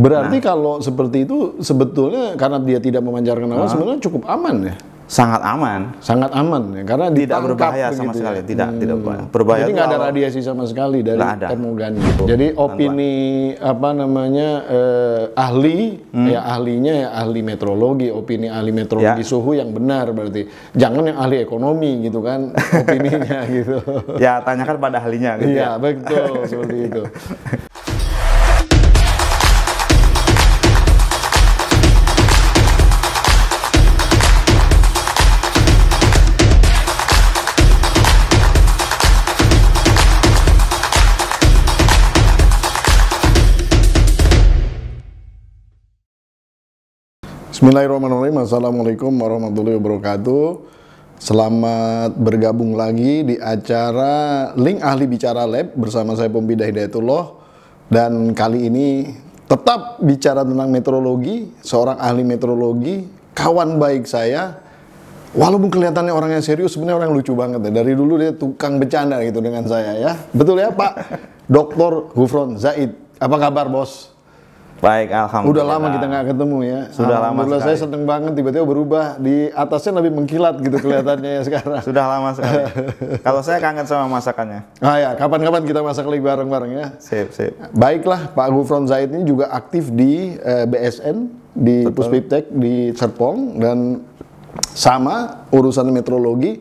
Berarti nah, kalau seperti itu sebetulnya karena dia tidak memancarkan awan uh, sebenarnya cukup aman ya. Sangat aman. Sangat aman ya karena tidak berbahaya sama ya. sekali, ya. tidak hmm. tidak berbahaya. Jadi nggak ada radiasi sama sekali dari termogani. Jadi opini apa namanya eh, ahli hmm. ya ahlinya ya ahli metrologi, opini ahli metrologi ya. suhu yang benar berarti. Jangan yang ahli ekonomi gitu kan opininya gitu. Ya tanyakan pada ahlinya gitu. Iya, ya. betul seperti itu. Bismillahirrahmanirrahim. Assalamualaikum warahmatullahi wabarakatuh. Selamat bergabung lagi di acara Link Ahli Bicara Lab bersama saya pembidah Hidayatullah. Dan kali ini tetap bicara tentang meteorologi, seorang ahli meteorologi, kawan baik saya. Walaupun kelihatannya orang yang serius, sebenarnya orang yang lucu banget. Ya. Dari dulu dia tukang bercanda gitu dengan saya ya. Betul ya Pak Dr. Gufron Zaid. Apa kabar bos? Baik, alhamdulillah. Udah lama kita nggak ketemu ya. Sudah lama sekali. saya seneng banget tiba-tiba berubah di atasnya lebih mengkilat gitu kelihatannya ya sekarang. Sudah lama sekali. Kalau saya kangen sama masakannya. Ah ya, kapan-kapan kita masak lagi bareng-bareng ya. Sip, sip. Baiklah, Pak Gufron Zaid ini juga aktif di eh, BSN di Puspiptek di Serpong dan sama urusan metrologi.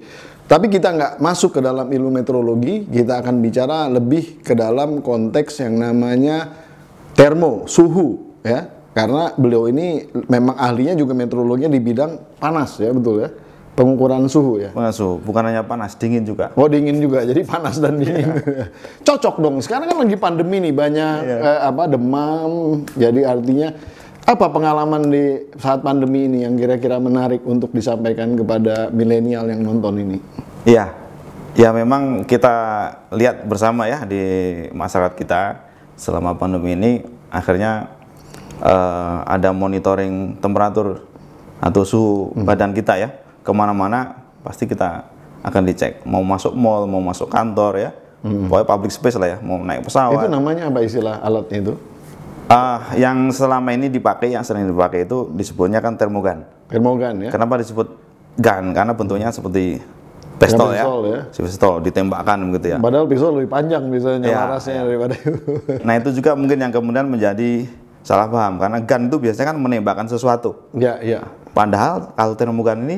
Tapi kita nggak masuk ke dalam ilmu metrologi, kita akan bicara lebih ke dalam konteks yang namanya termo, suhu ya. Karena beliau ini memang ahlinya juga meteorologinya di bidang panas ya, betul ya. Pengukuran suhu ya. Panas suhu, bukan hanya panas, dingin juga. Oh, dingin juga. Jadi panas dan dingin. Iya. Cocok dong. Sekarang kan lagi pandemi nih, banyak yeah. eh, apa demam. Jadi artinya apa pengalaman di saat pandemi ini yang kira-kira menarik untuk disampaikan kepada milenial yang nonton ini? Iya, ya memang kita lihat bersama ya di masyarakat kita selama pandemi ini akhirnya uh, ada monitoring temperatur atau suhu hmm. badan kita ya kemana-mana pasti kita akan dicek mau masuk mall mau masuk kantor ya hmm. pokoknya public space lah ya mau naik pesawat itu namanya apa istilah alatnya itu uh, yang selama ini dipakai yang sering dipakai itu disebutnya kan termogan termogan ya kenapa disebut gan karena bentuknya seperti pistol ya, pistol ya. Si pistol ditembakkan begitu ya. Padahal pistol lebih panjang biasanya ya, daripada itu. nah, itu juga mungkin yang kemudian menjadi salah paham karena gun itu biasanya kan menembakkan sesuatu. Iya, iya. Padahal kalau termogan ini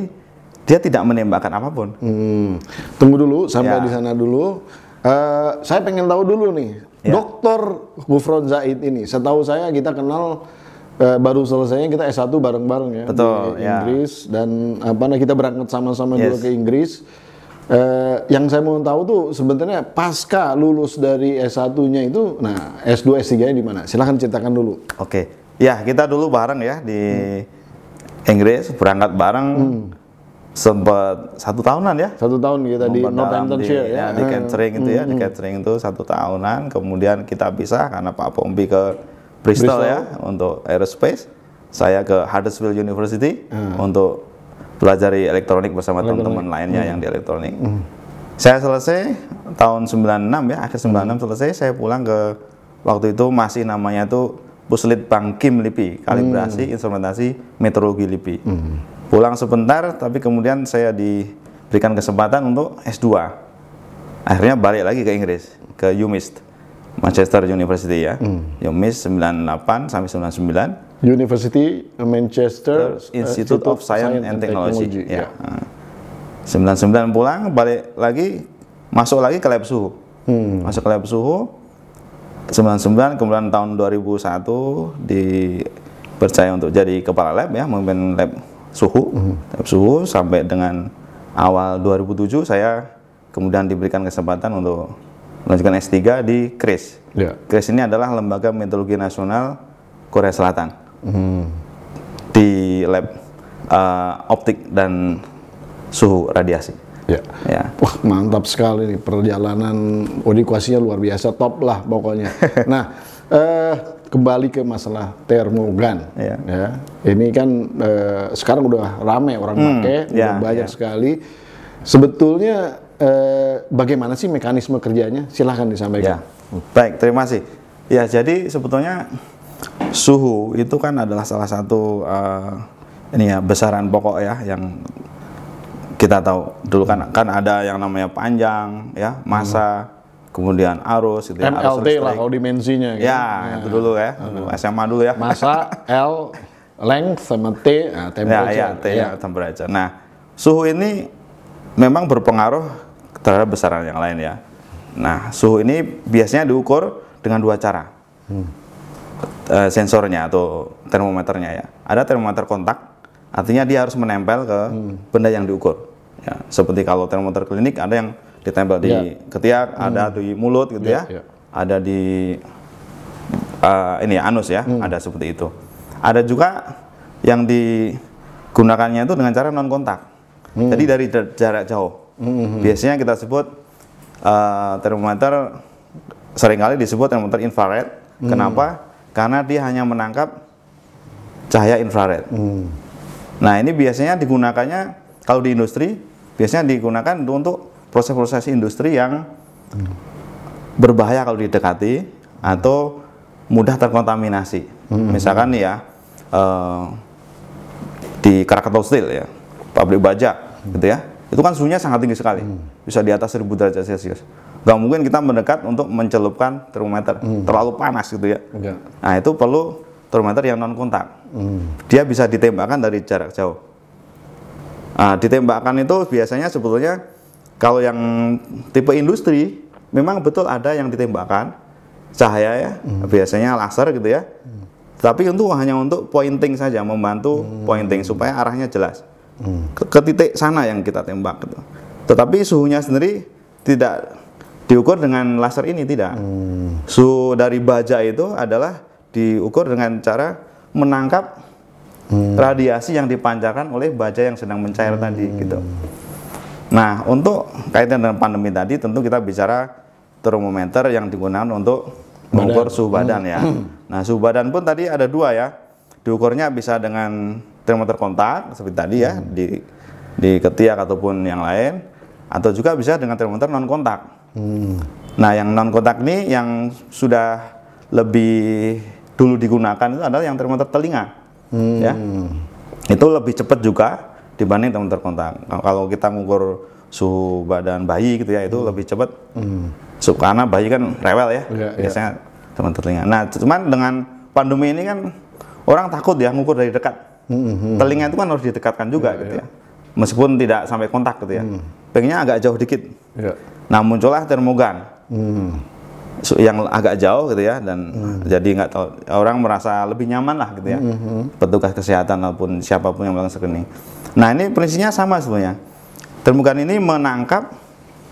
dia tidak menembakkan apapun. Hmm. Tunggu dulu sampai ya. di sana dulu. Uh, saya pengen tahu dulu nih, ya. Dokter Gufron Zaid ini, setahu saya kita kenal uh, baru selesainya kita S1 bareng-bareng ya Betul, di iya. Inggris dan apa nah kita berangkat sama-sama yes. dulu ke Inggris eh, yang saya mau tahu tuh sebenarnya pasca lulus dari S1-nya itu, nah S2, S3-nya di mana? Silahkan ceritakan dulu. Oke, okay. ya kita dulu bareng ya di hmm. Inggris, berangkat bareng. Hmm sempat satu tahunan ya satu tahun kita di Northampton ya, ya di hmm. catering hmm. itu ya di hmm. catering itu satu tahunan kemudian kita bisa karena Pak Pompi ke Bristol, Bristol. ya untuk aerospace saya ke Huddersfield University hmm. untuk pelajari elektronik bersama teman-teman lainnya hmm. yang di hmm. elektronik. Hmm. Saya selesai tahun 96 ya, akhir 96 hmm. selesai saya pulang ke waktu itu masih namanya tuh Puslit Bangkim LIPI, kalibrasi hmm. instrumentasi meteorologi LIPI. Hmm. Pulang sebentar tapi kemudian saya diberikan kesempatan untuk S2. Akhirnya balik lagi ke Inggris, ke UMIST. Manchester University ya. Hmm. UMIST 98 sampai 99 University uh, Manchester uh, Institute, Institute of Science, Science and Technology. Technology. Ya. Yeah. Ya. 99 pulang, balik lagi, masuk lagi ke lab suhu. Hmm. Masuk ke lab suhu 99 kemudian tahun 2001 dipercaya untuk jadi kepala lab ya, memimpin lab suhu. Hmm. Lab suhu sampai dengan awal 2007 saya kemudian diberikan kesempatan untuk melanjutkan S3 di KRIS. Yeah. KRIS ini adalah Lembaga Meteorologi Nasional Korea Selatan hmm. di lab uh, optik dan suhu radiasi. Ya. ya. Wah, mantap sekali nih perjalanan unikuasinya oh, luar biasa, top lah pokoknya. nah, eh, kembali ke masalah termogan. Ya. ya. Ini kan eh, sekarang udah rame orang hmm, pakai, ya, banyak ya. sekali. Sebetulnya eh, bagaimana sih mekanisme kerjanya? Silahkan disampaikan. Ya. Baik, terima kasih. Ya, jadi sebetulnya suhu itu kan adalah salah satu uh, ini ya besaran pokok ya yang kita tahu dulu kan kan ada yang namanya panjang ya masa hmm. kemudian arus itu MLT ya, arus lah kalau dimensinya gitu. ya, ya itu dulu ya hmm. SMA dulu ya masa L length sama T nah, ya, temperature ya, ya, T ya. temperature nah suhu ini memang berpengaruh terhadap besaran yang lain ya nah suhu ini biasanya diukur dengan dua cara hmm Eh, sensornya atau termometernya ya. Ada termometer kontak, artinya dia harus menempel ke hmm. benda yang diukur. Ya, seperti kalau termometer klinik ada yang ditempel di ya. ketiak, hmm. ada di mulut gitu yeah, ya, yeah. Ya. ada di uh, ini ya, anus ya, hmm. ada seperti itu. Ada juga yang digunakannya itu dengan cara non kontak. Hmm. Jadi dari jarak jauh. Hmm, hmm, hmm. Biasanya kita sebut uh, termometer seringkali disebut termometer infrared. Hmm. Kenapa? karena dia hanya menangkap cahaya infrared. Hmm. Nah, ini biasanya digunakannya kalau di industri biasanya digunakan untuk proses-proses industri yang hmm. berbahaya kalau didekati atau mudah terkontaminasi. Hmm. Misalkan ya eh, di Krakatau Steel ya, pabrik baja hmm. gitu ya. Itu kan suhunya sangat tinggi sekali. Hmm. Bisa di atas 1000 derajat Celcius nggak mungkin kita mendekat untuk mencelupkan termometer hmm. terlalu panas gitu ya nah itu perlu termometer yang non kontak hmm. dia bisa ditembakkan dari jarak jauh nah, ditembakkan itu biasanya sebetulnya kalau yang tipe industri memang betul ada yang ditembakkan cahaya ya hmm. biasanya laser gitu ya hmm. tapi untuk hanya untuk pointing saja membantu hmm. pointing supaya arahnya jelas hmm. ke, ke titik sana yang kita tembak gitu tetapi suhunya sendiri tidak diukur dengan laser ini tidak. Hmm. Suhu dari baja itu adalah diukur dengan cara menangkap hmm. radiasi yang dipancarkan oleh baja yang sedang mencair hmm. tadi gitu. Nah, untuk kaitan dengan pandemi tadi tentu kita bicara termometer yang digunakan untuk mengukur suhu hmm. badan ya. hmm. ya. Nah, suhu badan pun tadi ada dua ya. Diukurnya bisa dengan termometer kontak seperti tadi ya hmm. di di ketiak ataupun yang lain atau juga bisa dengan termometer non kontak. Hmm. Nah, yang non kontak ini yang sudah lebih dulu digunakan itu adalah yang termometer telinga. Ya. Hmm. Ya. Itu lebih cepat juga dibanding termometer kontak. Nah, kalau kita mengukur suhu badan bayi gitu ya, itu hmm. lebih cepat. Hmm. karena bayi kan rewel ya, ya biasanya ya. termometer telinga. Nah, cuman dengan pandemi ini kan orang takut ya mengukur dari dekat. Hmm, hmm, hmm. Telinga itu kan harus didekatkan juga ya, gitu ya. ya. Meskipun tidak sampai kontak gitu ya. Hmm Pengennya agak jauh dikit. Ya. Nah muncullah termogan. Hmm. yang agak jauh gitu ya dan hmm. jadi nggak tahu orang merasa lebih nyaman lah gitu ya hmm. hmm, hmm. petugas kesehatan ataupun siapapun yang melakukan screening. Nah ini prinsipnya sama sebenarnya. Termogan ini menangkap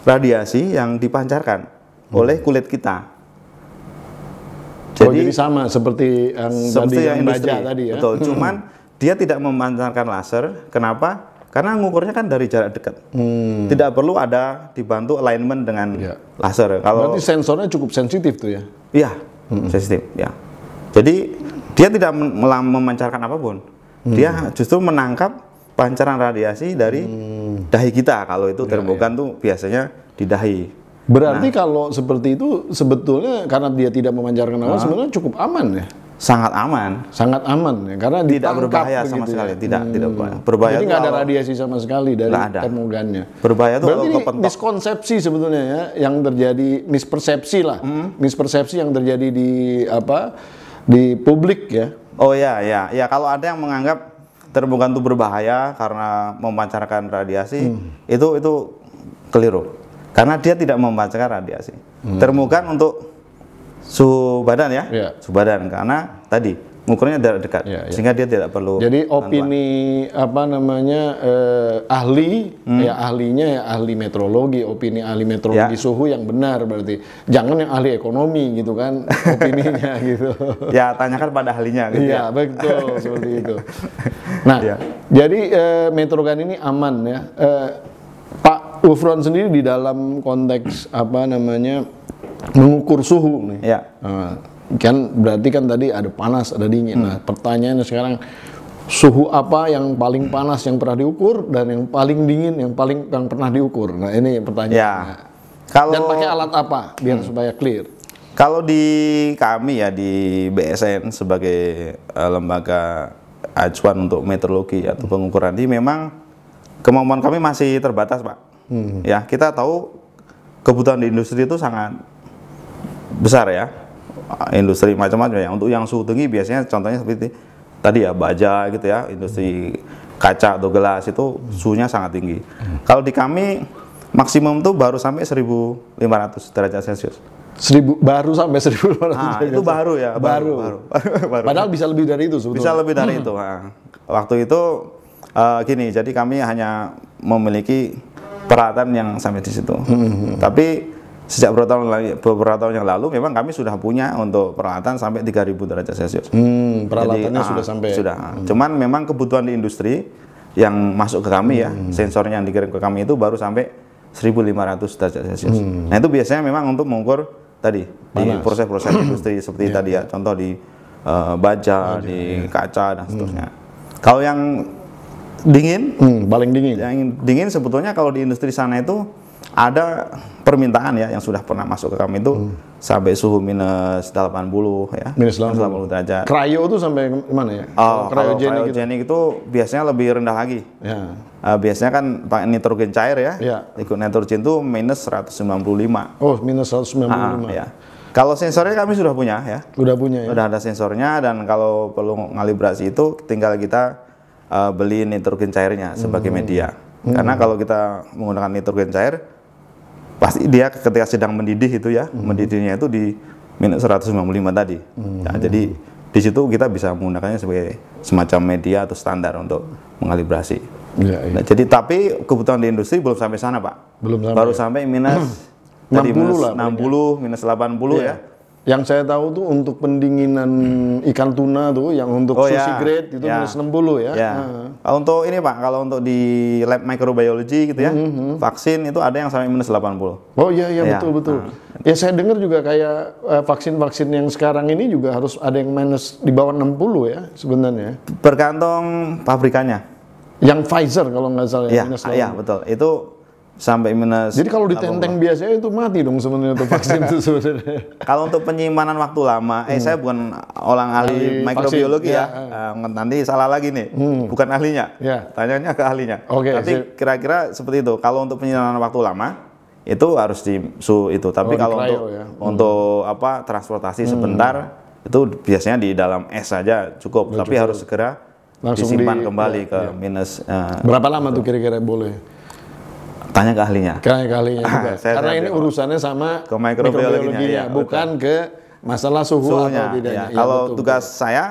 radiasi yang dipancarkan hmm. oleh kulit kita. Oh, jadi, oh, jadi sama seperti yang seperti tadi yang, yang industri, baja tadi ya. Betul. Hmm. Cuman dia tidak memancarkan laser. Kenapa? Karena ngukurnya kan dari jarak dekat. Hmm. Tidak perlu ada dibantu alignment dengan ya. laser. Kalau Berarti sensornya cukup sensitif tuh ya? Iya, hmm. sensitif. Ya. Jadi dia tidak memancarkan apapun. Hmm. Dia justru menangkap pancaran radiasi dari hmm. dahi kita. Kalau itu ya, ya. tuh biasanya di dahi. Berarti nah, kalau seperti itu sebetulnya karena dia tidak memancarkan apa, nah, sebenarnya cukup aman ya? sangat aman sangat aman ya karena tidak berbahaya sama gitu sekali ya. tidak hmm. tidak berbahaya, berbahaya jadi nggak ada radiasi sama sekali dari ada. termogannya berbahaya itu berarti ini miskonsepsi sebetulnya ya yang terjadi mispersepsi lah hmm. mispersepsi yang terjadi di apa di publik ya oh ya ya ya kalau ada yang menganggap termogan itu berbahaya karena memancarkan radiasi hmm. itu itu keliru karena dia tidak memancarkan radiasi hmm. termogan untuk suhu badan ya, ya. suhu badan karena tadi ukurannya tidak dekat ya, ya. sehingga dia tidak perlu jadi opini apa namanya eh, ahli hmm. ya ahlinya ya ahli metrologi opini ahli metrologi ya. suhu yang benar berarti jangan yang ahli ekonomi gitu kan opininya gitu ya tanyakan pada ahlinya gitu ya, ya. betul seperti itu nah ya. jadi eh, metrogan ini aman ya eh, Pak Ufron sendiri di dalam konteks apa namanya mengukur suhu nih. Ya. Nah, kan berarti kan tadi ada panas, ada dingin. Hmm. Nah, pertanyaannya sekarang suhu apa yang paling panas yang pernah diukur dan yang paling dingin yang paling yang pernah diukur. Nah, ini pertanyaan. Ya. Nah, kalau dan pakai alat apa biar hmm. supaya clear? Kalau di kami ya di BSN sebagai uh, lembaga acuan untuk meteorologi atau hmm. pengukuran ini memang kemampuan kami masih terbatas, Pak. Hmm. Ya, kita tahu kebutuhan di industri itu sangat besar ya industri macam-macam ya untuk yang suhu tinggi biasanya contohnya seperti tadi ya baja gitu ya industri kaca atau gelas itu suhunya sangat tinggi kalau di kami maksimum tuh baru sampai 1500 derajat celcius seribu baru sampai seribu ah, itu baru ya baru baru, baru. padahal bisa lebih dari itu sebetulnya. bisa lebih dari hmm. itu nah, waktu itu uh, gini jadi kami hanya memiliki peralatan yang sampai di situ hmm. hmm, hmm. tapi sejak beberapa tahun lalu, beberapa tahun yang lalu memang kami sudah punya untuk peralatan sampai 3000 derajat celcius. Hmm, peralatannya Jadi, sudah ah, sampai. Sudah. Hmm. Cuman memang kebutuhan di industri yang masuk ke kami ya, hmm. ya, sensornya yang dikirim ke kami itu baru sampai 1500 derajat celcius. Hmm. Nah itu biasanya memang untuk mengukur tadi Panas. di proses-proses industri seperti yeah. tadi ya, iya. contoh di uh, baja, oh, di yeah. kaca dan hmm. seterusnya. Hmm. Kalau yang dingin, hmm, paling dingin. Yang dingin sebetulnya kalau di industri sana itu ada permintaan ya yang sudah pernah masuk ke kami itu hmm. sampai suhu minus 80 ya. Minus 80, puluh derajat. Cryo itu sampai mana ya? Oh, kalau cryogenik, gitu. itu biasanya lebih rendah lagi. Ya. Uh, biasanya kan pakai nitrogen cair ya. ya. Ikut nitrogen itu minus 195. Oh, minus 195. Ah, ya. Kalau sensornya kami sudah punya ya. Sudah punya ya. Sudah ada sensornya dan kalau perlu ngalibrasi itu tinggal kita uh, beli nitrogen cairnya sebagai hmm. media. Hmm. Karena kalau kita menggunakan nitrogen cair pasti dia ketika sedang mendidih itu ya hmm. mendidihnya itu di minus 195 tadi hmm. ya, jadi di situ kita bisa menggunakannya sebagai semacam media atau standar untuk mengalibrasi. Ya, iya. nah, jadi tapi kebutuhan di industri belum sampai sana pak. Belum sampai. Baru ya? sampai minus hmm. 60 minus lah, 60 minus 80 ya. ya yang saya tahu tuh untuk pendinginan ikan tuna tuh, yang untuk oh, sushi ya. grade itu ya. minus 60 ya. ya. Nah. Kalau untuk ini Pak, kalau untuk di lab microbiology gitu ya, -hmm. vaksin itu ada yang sampai minus 80. Oh iya iya ya. betul betul. Nah. Ya saya dengar juga kayak eh, vaksin-vaksin eh, yang sekarang ini juga harus ada yang minus di bawah 60 ya sebenarnya. Bergantung pabrikannya. Yang Pfizer kalau nggak salah. ya. Iya ya, betul. Itu sampai minus. Jadi kalau ditenteng biasanya itu mati dong sebenarnya untuk vaksin itu sebenarnya. kalau untuk penyimpanan waktu lama, eh hmm. saya bukan orang ahli, Ali mikrobiologi vaksin. ya. Uh, nanti salah lagi nih, hmm. bukan ahlinya. Yeah. Tanyanya ke ahlinya. Okay, Tapi kira-kira seperti itu. Kalau untuk penyimpanan waktu lama, itu harus di su itu tapi oh, kalau untuk ya. hmm. untuk apa transportasi hmm. sebentar itu biasanya di dalam es saja cukup tapi harus segera Langsung disimpan di, kembali ya, ke ya. minus uh, berapa lama tuh kira-kira boleh tanya ke ahlinya. Tanya ke ahlinya juga. Ah, saya, Karena saya ini urusannya sama ke mikrobiologinya, mikrobiologinya ya, bukan betul. ke masalah suhu Suhunya, atau tidak Ya, ya, iya, kalau betul, tugas betul. saya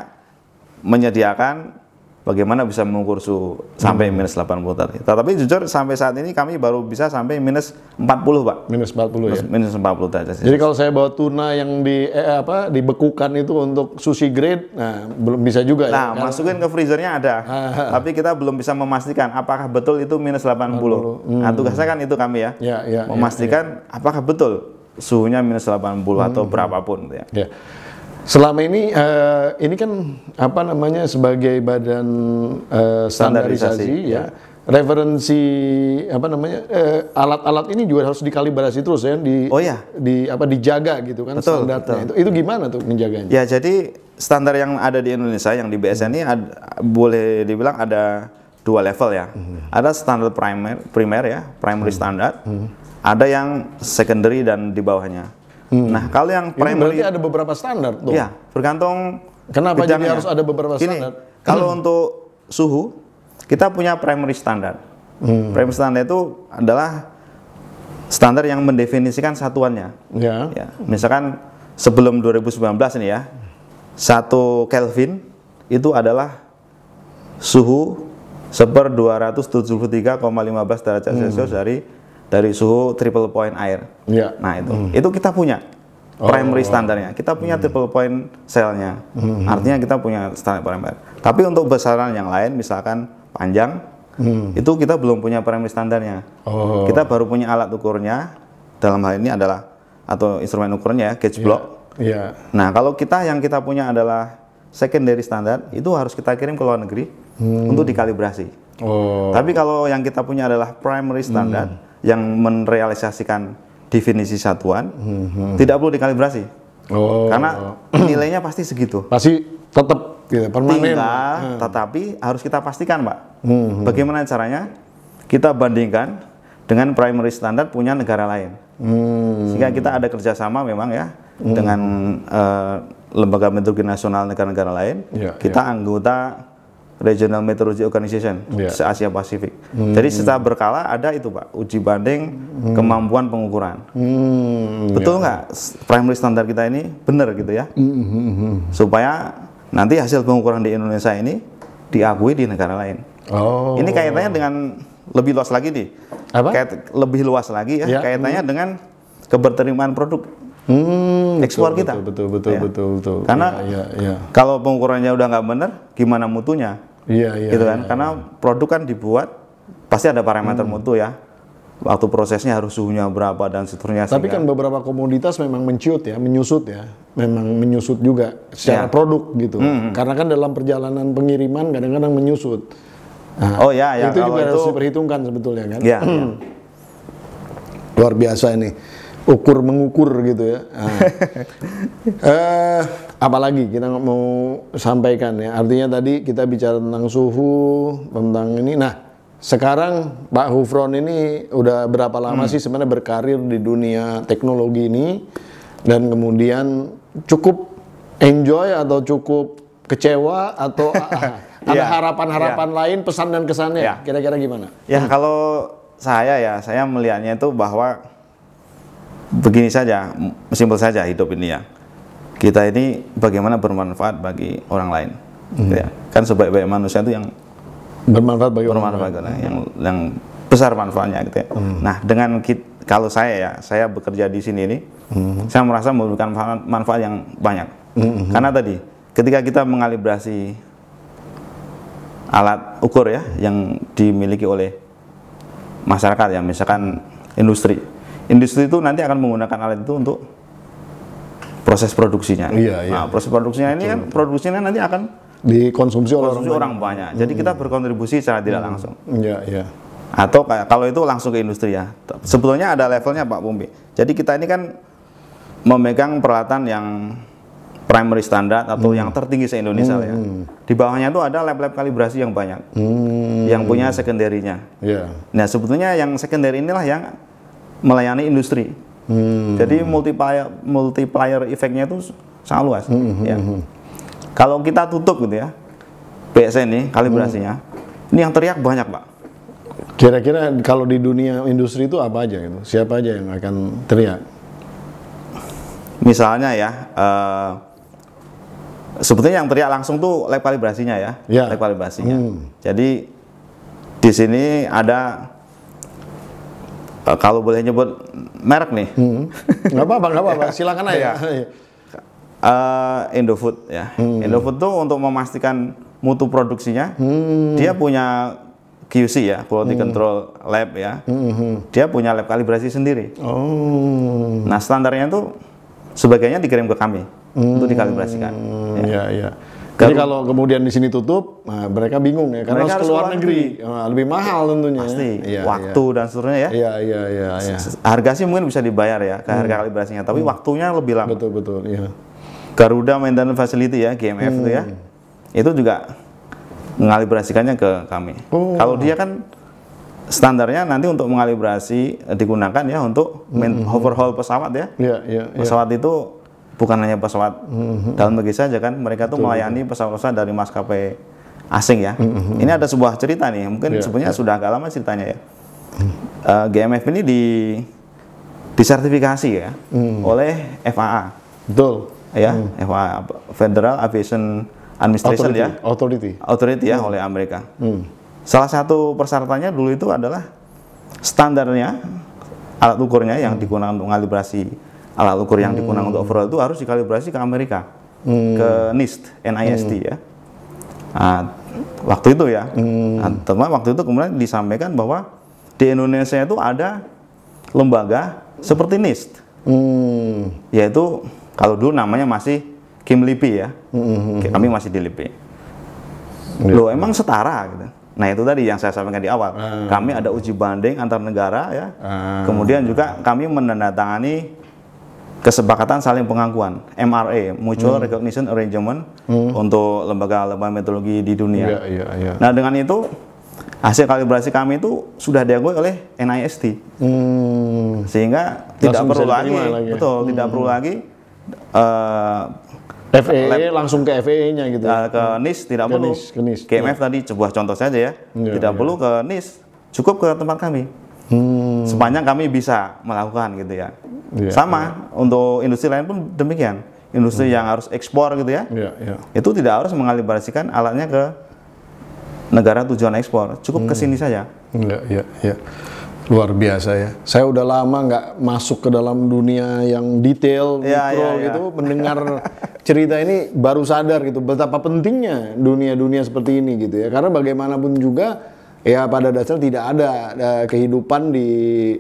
menyediakan bagaimana bisa mengukur suhu sampai hmm. minus 80 tadi. Tetapi jujur sampai saat ini kami baru bisa sampai minus 40 pak. Minus 40 minus, ya. Minus 40 tadi. Jadi kalau saya bawa tuna yang di eh, apa dibekukan itu untuk sushi grade, nah belum bisa juga. Ya, nah ya, masukin kan? ke freezernya ada, ah. tapi kita belum bisa memastikan apakah betul itu minus 80. 80. Hmm. Nah tugasnya kan itu kami ya, ya, ya memastikan ya, ya. apakah betul suhunya minus 80 hmm. atau berapapun. Ya. ya. Selama ini uh, ini kan apa namanya sebagai badan uh, standarisasi, standarisasi ya. ya. referensi apa namanya eh, alat-alat eh, ini juga harus dikalibrasi terus ya di oh ya di apa dijaga gitu kan betul, standarnya betul. itu itu gimana tuh menjaganya ya jadi standar yang ada di Indonesia yang di BSN ini ada, boleh dibilang ada dua level ya hmm. ada standar primer primer ya primary hmm. standar hmm. ada yang secondary dan di bawahnya Hmm. Nah, kalau yang primary Ini berarti ada beberapa standar tuh. Iya, bergantung Kenapa jadi harus ada beberapa standar? kalau hmm. untuk suhu kita punya primary standar. Hmm. Primary standar itu adalah standar yang mendefinisikan satuannya. Ya. ya. Misalkan sebelum 2019 ini ya, satu Kelvin itu adalah suhu seper 273,15 derajat hmm. Celcius dari dari suhu triple point air. Ya. Nah itu, hmm. itu kita punya primary oh. standarnya. Kita punya hmm. triple point selnya. Hmm. Artinya kita punya standar primer. Tapi untuk besaran yang lain, misalkan panjang, hmm. itu kita belum punya primary standarnya. Oh. Kita baru punya alat ukurnya. Dalam hal ini adalah atau instrumen ukurnya ya, gauge iya. block. Ya. Ya. Nah kalau kita yang kita punya adalah secondary standar, itu harus kita kirim ke luar negeri hmm. untuk dikalibrasi. Oh. Tapi kalau yang kita punya adalah primary standar. Hmm yang merealisasikan definisi satuan hmm. tidak perlu dikalibrasi oh. karena nilainya pasti segitu pasti tetap gitu, permanen tinggal hmm. tetapi harus kita pastikan pak hmm. bagaimana caranya kita bandingkan dengan primary standard punya negara lain hmm. sehingga kita ada kerjasama memang ya hmm. dengan uh, lembaga metodologi nasional negara-negara lain ya, kita ya. anggota Regional Meteorology Organization yeah. se Asia Pasifik. Hmm. Jadi secara berkala ada itu pak uji banding hmm. kemampuan pengukuran. Hmm, Betul iya. nggak yeah. primary standar kita ini benar gitu ya? Hmm, hmm, hmm, hmm, Supaya nanti hasil pengukuran di Indonesia ini diakui di negara lain. Oh. Ini kaitannya dengan lebih luas lagi nih. Apa? Kait, lebih luas lagi ya. Yeah. Kaitannya hmm. dengan keberterimaan produk. Hmm, ekspor betul, kita. Betul betul ya. betul ya. betul. betul. Karena ya, ya, ya. kalau pengukurannya udah nggak benar, gimana mutunya? Iya, iya. Gitu kan? Ya, Karena produk kan dibuat pasti ada parameter hmm. mutu ya. Waktu prosesnya harus suhunya berapa dan seterusnya. Tapi sehingga. kan beberapa komoditas memang menciut ya, menyusut ya. Memang menyusut juga secara ya. produk gitu. Hmm, hmm. Karena kan dalam perjalanan pengiriman kadang-kadang menyusut. Nah, oh ya, ya. Itu juga itu, harus diperhitungkan sebetulnya kan. Iya. ya. Luar biasa ini. Ukur mengukur gitu ya. Nah. uh, apalagi kita mau sampaikan ya. Artinya tadi kita bicara tentang suhu, tentang ini. Nah, sekarang Pak Hufron ini udah berapa lama hmm. sih sebenarnya berkarir di dunia teknologi ini dan kemudian cukup enjoy atau cukup kecewa atau ah, ah, ada yeah. harapan-harapan yeah. lain pesan dan kesannya yeah. kira-kira gimana? Ya, hmm. kalau saya ya, saya melihatnya itu bahwa begini saja, simpel saja hidup ini ya kita ini bagaimana bermanfaat bagi orang lain. Gitu ya. Hmm. Ya. Kan sebaik-baik manusia itu yang bermanfaat bagi bermanfaat orang lain. Yang, yang besar manfaatnya gitu ya. Hmm. Nah, dengan kita, kalau saya ya, saya bekerja di sini ini, hmm. saya merasa memberikan manfaat, manfaat yang banyak. Hmm, hmm. Karena tadi ketika kita mengalibrasi alat ukur ya yang dimiliki oleh masyarakat ya, misalkan industri. Industri itu nanti akan menggunakan alat itu untuk proses produksinya. Iya, iya. Nah, proses produksinya ini Betul. kan produksinya nanti akan dikonsumsi oleh orang, orang banyak. Jadi hmm. kita berkontribusi secara tidak hmm. langsung. Iya, iya. Atau kayak kalau itu langsung ke industri ya. Sebetulnya ada levelnya Pak Bumbi. Jadi kita ini kan memegang peralatan yang primary standar atau hmm. yang tertinggi se-Indonesia hmm. ya. Di bawahnya itu ada lab-lab kalibrasi yang banyak. Hmm. Yang punya sekunderinya. Yeah. Nah, sebetulnya yang sekunder inilah yang melayani industri. Hmm. Jadi multiplier multiplier efeknya itu sangat luas. Hmm. hmm ya. Hmm, hmm. Kalau kita tutup gitu ya, BSN ini kalibrasinya, hmm. ini yang teriak banyak pak. Kira-kira kalau di dunia industri itu apa aja gitu? Siapa aja yang akan teriak? Misalnya ya. Uh, sebetulnya yang teriak langsung tuh lab kalibrasinya ya, ya. lab kalibrasinya. Hmm. Jadi di sini ada Eh, kalau boleh nyebut merek nih hmm. apa-apa nggak apa-apa silakan aja uh, Indofood ya hmm. Indofood tuh untuk memastikan mutu produksinya hmm. dia punya QC ya, quality hmm. control lab ya. Hmm, hmm. Dia punya lab kalibrasi sendiri. Oh. Nah, standarnya tuh sebagainya dikirim ke kami hmm. untuk dikalibrasikan. Ya, ya. ya. Jadi kalau kemudian di sini tutup, nah mereka bingung ya karena mereka harus keluar, negeri. negeri. Nah, lebih mahal tentunya. Pasti. Ya, iya, waktu ya. dan seterusnya ya. Iya, iya, iya, Ya. Harga sih mungkin bisa dibayar ya ke harga hmm. kalibrasinya, tapi hmm. waktunya lebih lama. Betul, betul, iya. Garuda Maintenance Facility ya, GMF hmm. itu ya. Hmm. Itu juga mengalibrasikannya ke kami. Oh. Kalau dia kan standarnya nanti untuk mengalibrasi digunakan ya untuk hmm, hmm. overhaul pesawat ya. Iya, iya, Ya. Pesawat itu bukan hanya pesawat mm-hmm. dalam negeri saja kan mereka tuh betul, melayani pesawat-pesawat dari maskapai asing ya mm-hmm. ini ada sebuah cerita nih mungkin yeah, sebenarnya yeah. sudah agak lama ceritanya ya uh, mm-hmm. eh, GMF ini di disertifikasi ya mm. oleh FAA betul ya mm. Mm-hmm. FAA Federal Aviation Administration Authority. ya Authority Authority ya mm. oleh Amerika mm. salah satu persyaratannya dulu itu adalah standarnya alat ukurnya yang mm. digunakan untuk kalibrasi alat ukur yang digunakan hmm. untuk overall itu harus dikalibrasi ke Amerika hmm. ke NIST NIST hmm. ya nah, waktu itu ya hmm. nah, teman waktu itu kemudian disampaikan bahwa di Indonesia itu ada lembaga seperti NIST hmm. yaitu kalau dulu namanya masih Kim Lipi ya hmm. kami masih di Lipi hmm. Iya. lo emang setara gitu Nah itu tadi yang saya sampaikan di awal. Hmm. Kami ada uji banding antar negara ya. Hmm. Kemudian juga kami menandatangani kesepakatan saling pengakuan MRA Mutual hmm. Recognition Arrangement hmm. untuk lembaga-lembaga metodologi di dunia. Ya, ya, ya. Nah dengan itu hasil kalibrasi kami itu sudah diakui oleh NIST hmm. sehingga langsung tidak ya? hmm. perlu lagi, lagi betul hmm. tidak perlu lagi uh, FAA lab, langsung ke FAA-nya gitu uh, ke hmm. NIS tidak ke perlu NIS, ke NIS. KMF ya. tadi sebuah contoh saja ya, iya, tidak iya. perlu ke NIS cukup ke tempat kami Hmm. Sepanjang kami bisa melakukan gitu ya. Yeah, Sama yeah. untuk industri lain pun demikian. Industri hmm. yang harus ekspor gitu ya. Yeah, yeah. Itu tidak harus mengalibrasikan alatnya ke negara tujuan ekspor. Cukup hmm. ke sini saja. Iya, yeah, yeah, Yeah. Luar biasa ya. Saya udah lama nggak masuk ke dalam dunia yang detail ya, mikro ya, ya. gitu. Mendengar cerita ini baru sadar gitu betapa pentingnya dunia-dunia seperti ini gitu ya. Karena bagaimanapun juga ya pada dasarnya tidak ada uh, kehidupan di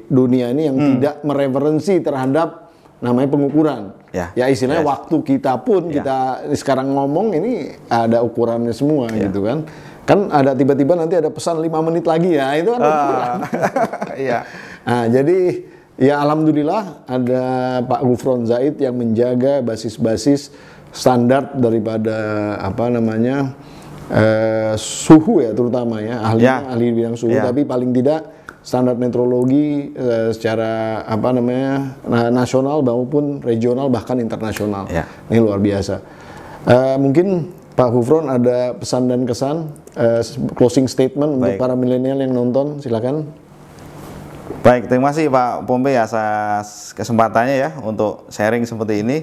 dunia ini yang hmm. tidak mereferensi terhadap namanya pengukuran. Ya, ya istilahnya yes. waktu kita pun ya. kita sekarang ngomong ini ada ukurannya semua ya. gitu kan. Kan ada tiba-tiba nanti ada pesan lima menit lagi ya, itu kan uh, ukuran. Iya. nah, jadi ya alhamdulillah ada Pak Gufron Zaid yang menjaga basis-basis standar daripada apa namanya? Eh, suhu ya terutama ya ahli ya. ahli bidang suhu ya. tapi paling tidak standar metrologi eh, secara apa namanya nah, nasional maupun regional bahkan internasional ya. ini luar biasa eh, mungkin Pak Hufron ada pesan dan kesan uh, closing statement Baik. untuk para milenial yang nonton silakan. Baik, terima kasih Pak Pompe atas kesempatannya ya untuk sharing seperti ini.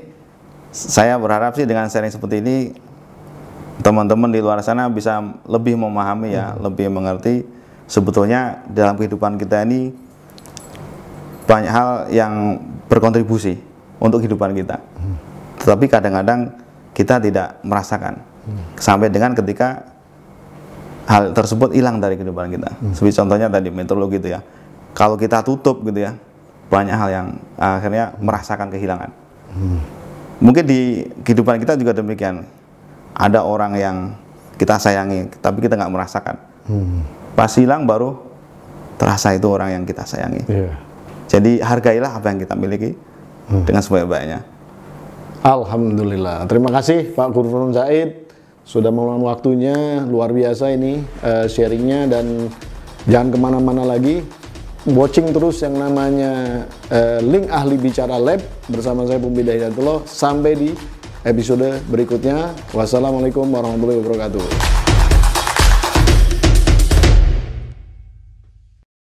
Saya berharap sih dengan sharing seperti ini teman-teman di luar sana bisa lebih memahami ya, hmm. lebih mengerti sebetulnya dalam kehidupan kita ini banyak hal yang berkontribusi untuk kehidupan kita. Hmm. Tetapi kadang-kadang kita tidak merasakan hmm. sampai dengan ketika hal tersebut hilang dari kehidupan kita. Hmm. Seperti contohnya tadi meteorologi gitu ya. Kalau kita tutup gitu ya, banyak hal yang akhirnya merasakan kehilangan. Hmm. Mungkin di kehidupan kita juga demikian ada orang yang kita sayangi tapi kita nggak merasakan hmm. pas hilang baru terasa itu orang yang kita sayangi yeah. jadi hargailah apa yang kita miliki hmm. dengan sebaik-baiknya Alhamdulillah terima kasih Pak Gubernur Zaid sudah meluangkan waktunya luar biasa ini uh, sharingnya dan jangan kemana-mana lagi watching terus yang namanya uh, link ahli bicara lab bersama saya Pumbi Hidayatullah sampai di episode berikutnya. Wassalamualaikum warahmatullahi wabarakatuh.